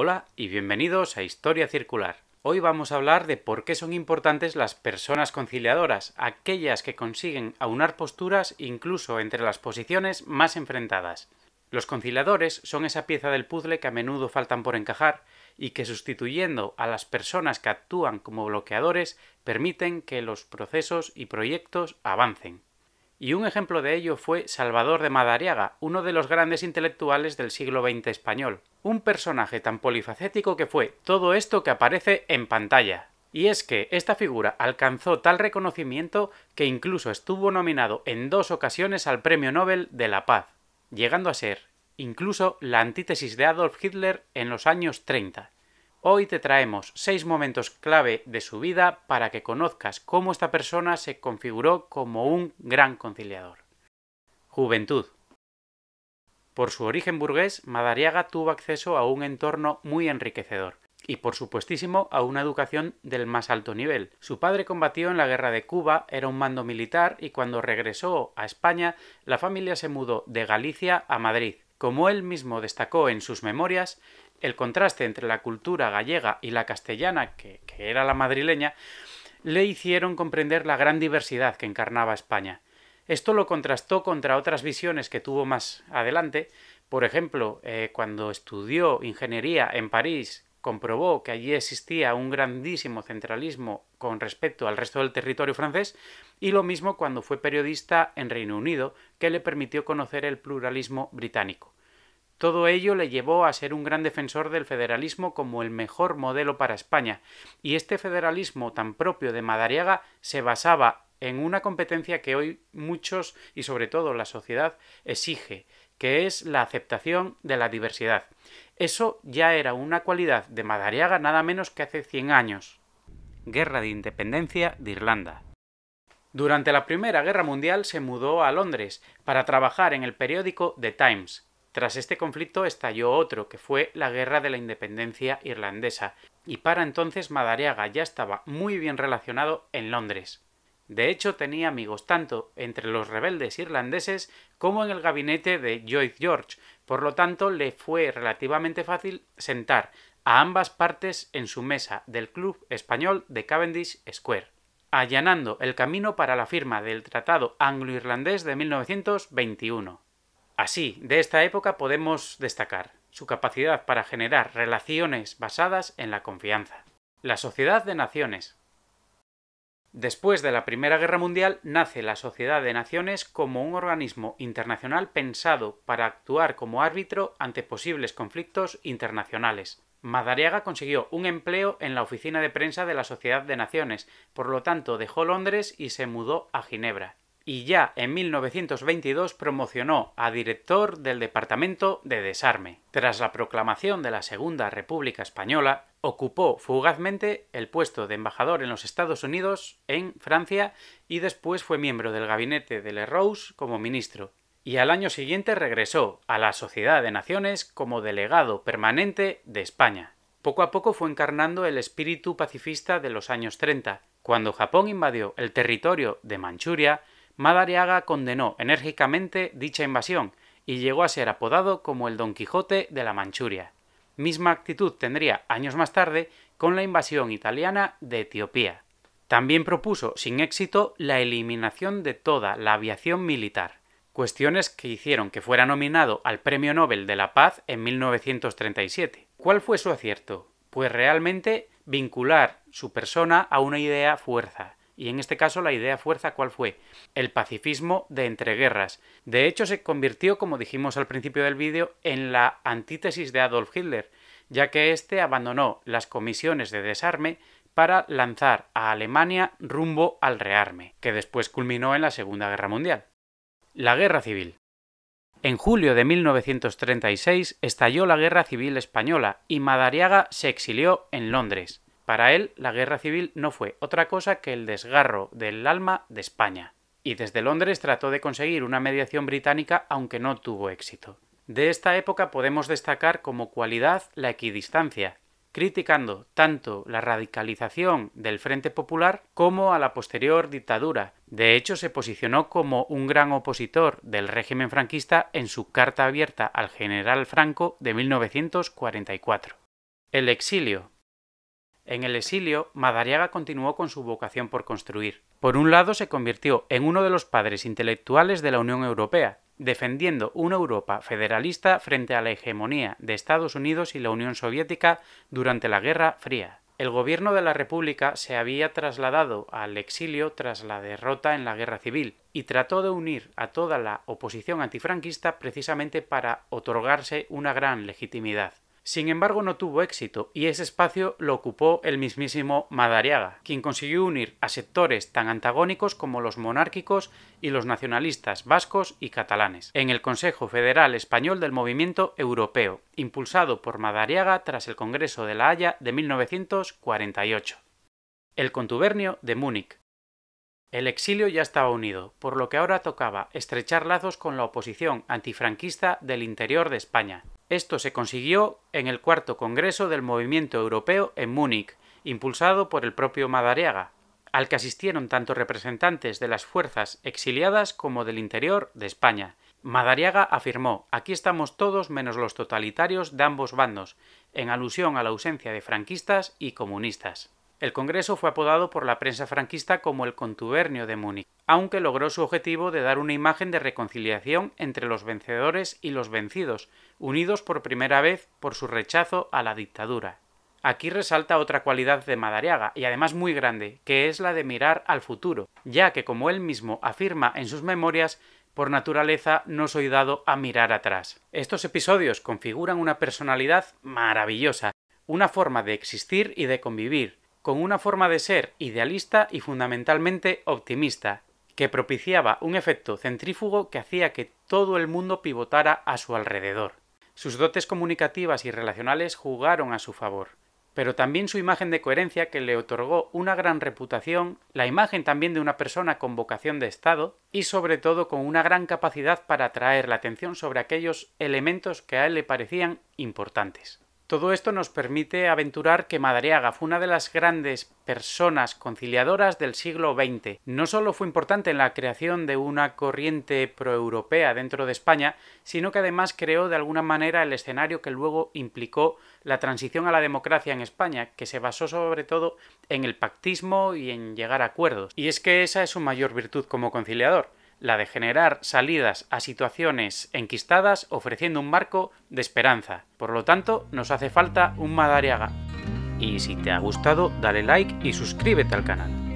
Hola y bienvenidos a Historia Circular. Hoy vamos a hablar de por qué son importantes las personas conciliadoras, aquellas que consiguen aunar posturas incluso entre las posiciones más enfrentadas. Los conciliadores son esa pieza del puzzle que a menudo faltan por encajar y que sustituyendo a las personas que actúan como bloqueadores permiten que los procesos y proyectos avancen y un ejemplo de ello fue Salvador de Madariaga, uno de los grandes intelectuales del siglo XX español, un personaje tan polifacético que fue todo esto que aparece en pantalla. Y es que esta figura alcanzó tal reconocimiento que incluso estuvo nominado en dos ocasiones al Premio Nobel de la Paz, llegando a ser incluso la antítesis de Adolf Hitler en los años 30. Hoy te traemos seis momentos clave de su vida para que conozcas cómo esta persona se configuró como un gran conciliador. Juventud. Por su origen burgués, Madariaga tuvo acceso a un entorno muy enriquecedor y por supuestísimo a una educación del más alto nivel. Su padre combatió en la guerra de Cuba, era un mando militar y cuando regresó a España la familia se mudó de Galicia a Madrid. Como él mismo destacó en sus memorias, el contraste entre la cultura gallega y la castellana, que, era la madrileña, le hicieron comprender la gran diversidad que encarnaba España. Esto lo contrastó contra otras visiones que tuvo más adelante. Por ejemplo, eh, cuando estudió ingeniería en París, comprobó que allí existía un grandísimo centralismo con respecto al resto del territorio francés, y lo mismo cuando fue periodista en Reino Unido, que le permitió conocer el pluralismo británico. Todo ello le llevó a ser un gran defensor del federalismo como el mejor modelo para España, y este federalismo tan propio de Madariaga se basaba en una competencia que hoy muchos y sobre todo la sociedad exige, que es la aceptación de la diversidad. Eso ya era una cualidad de Madariaga nada menos que hace 100 años. Guerra de Independencia de Irlanda. Durante la Primera Guerra Mundial se mudó a Londres para trabajar en el periódico The Times, tras este conflicto estalló otro, que fue la Guerra de la Independencia Irlandesa, y para entonces Madariaga ya estaba muy bien relacionado en Londres. De hecho, tenía amigos tanto entre los rebeldes irlandeses como en el gabinete de Lloyd George, por lo tanto le fue relativamente fácil sentar a ambas partes en su mesa del Club Español de Cavendish Square, allanando el camino para la firma del Tratado Anglo-Irlandés de 1921. Así, de esta época podemos destacar su capacidad para generar relaciones basadas en la confianza. La Sociedad de Naciones. Después de la Primera Guerra Mundial nace la Sociedad de Naciones como un organismo internacional pensado para actuar como árbitro ante posibles conflictos internacionales. Madariaga consiguió un empleo en la oficina de prensa de la Sociedad de Naciones, por lo tanto dejó Londres y se mudó a Ginebra y ya en 1922 promocionó a director del Departamento de Desarme. Tras la proclamación de la Segunda República Española, ocupó fugazmente el puesto de embajador en los Estados Unidos, en Francia, y después fue miembro del gabinete de Lerroux como ministro. Y al año siguiente regresó a la Sociedad de Naciones como delegado permanente de España. Poco a poco fue encarnando el espíritu pacifista de los años 30. Cuando Japón invadió el territorio de Manchuria, Madariaga condenó enérgicamente dicha invasión y llegó a ser apodado como el Don Quijote de la Manchuria. Misma actitud tendría años más tarde con la invasión italiana de Etiopía. También propuso, sin éxito, la eliminación de toda la aviación militar, cuestiones que hicieron que fuera nominado al Premio Nobel de la Paz en 1937. ¿Cuál fue su acierto? Pues realmente vincular su persona a una idea fuerza, y en este caso la idea fuerza cuál fue? El pacifismo de entreguerras. De hecho se convirtió, como dijimos al principio del vídeo, en la antítesis de Adolf Hitler, ya que éste abandonó las comisiones de desarme para lanzar a Alemania rumbo al rearme, que después culminó en la Segunda Guerra Mundial. La Guerra Civil. En julio de 1936 estalló la Guerra Civil Española y Madariaga se exilió en Londres. Para él, la guerra civil no fue otra cosa que el desgarro del alma de España, y desde Londres trató de conseguir una mediación británica aunque no tuvo éxito. De esta época podemos destacar como cualidad la equidistancia, criticando tanto la radicalización del Frente Popular como a la posterior dictadura. De hecho, se posicionó como un gran opositor del régimen franquista en su carta abierta al general Franco de 1944. El exilio, en el exilio, Madariaga continuó con su vocación por construir. Por un lado, se convirtió en uno de los padres intelectuales de la Unión Europea, defendiendo una Europa federalista frente a la hegemonía de Estados Unidos y la Unión Soviética durante la Guerra Fría. El gobierno de la República se había trasladado al exilio tras la derrota en la Guerra Civil y trató de unir a toda la oposición antifranquista precisamente para otorgarse una gran legitimidad. Sin embargo, no tuvo éxito y ese espacio lo ocupó el mismísimo Madariaga, quien consiguió unir a sectores tan antagónicos como los monárquicos y los nacionalistas vascos y catalanes en el Consejo Federal Español del Movimiento Europeo, impulsado por Madariaga tras el Congreso de La Haya de 1948. El contubernio de Múnich, el exilio ya estaba unido, por lo que ahora tocaba estrechar lazos con la oposición antifranquista del interior de España. Esto se consiguió en el cuarto Congreso del Movimiento Europeo en Múnich, impulsado por el propio Madariaga, al que asistieron tanto representantes de las fuerzas exiliadas como del interior de España. Madariaga afirmó aquí estamos todos menos los totalitarios de ambos bandos, en alusión a la ausencia de franquistas y comunistas. El Congreso fue apodado por la prensa franquista como el contubernio de Múnich, aunque logró su objetivo de dar una imagen de reconciliación entre los vencedores y los vencidos, unidos por primera vez por su rechazo a la dictadura. Aquí resalta otra cualidad de Madariaga, y además muy grande, que es la de mirar al futuro, ya que como él mismo afirma en sus memorias, por naturaleza no soy dado a mirar atrás. Estos episodios configuran una personalidad maravillosa, una forma de existir y de convivir, con una forma de ser idealista y fundamentalmente optimista, que propiciaba un efecto centrífugo que hacía que todo el mundo pivotara a su alrededor. Sus dotes comunicativas y relacionales jugaron a su favor, pero también su imagen de coherencia que le otorgó una gran reputación, la imagen también de una persona con vocación de Estado y sobre todo con una gran capacidad para atraer la atención sobre aquellos elementos que a él le parecían importantes. Todo esto nos permite aventurar que Madariaga fue una de las grandes personas conciliadoras del siglo XX. No solo fue importante en la creación de una corriente proeuropea dentro de España, sino que además creó de alguna manera el escenario que luego implicó la transición a la democracia en España, que se basó sobre todo en el pactismo y en llegar a acuerdos. Y es que esa es su mayor virtud como conciliador la de generar salidas a situaciones enquistadas ofreciendo un marco de esperanza. Por lo tanto, nos hace falta un Madariaga. Y si te ha gustado, dale like y suscríbete al canal.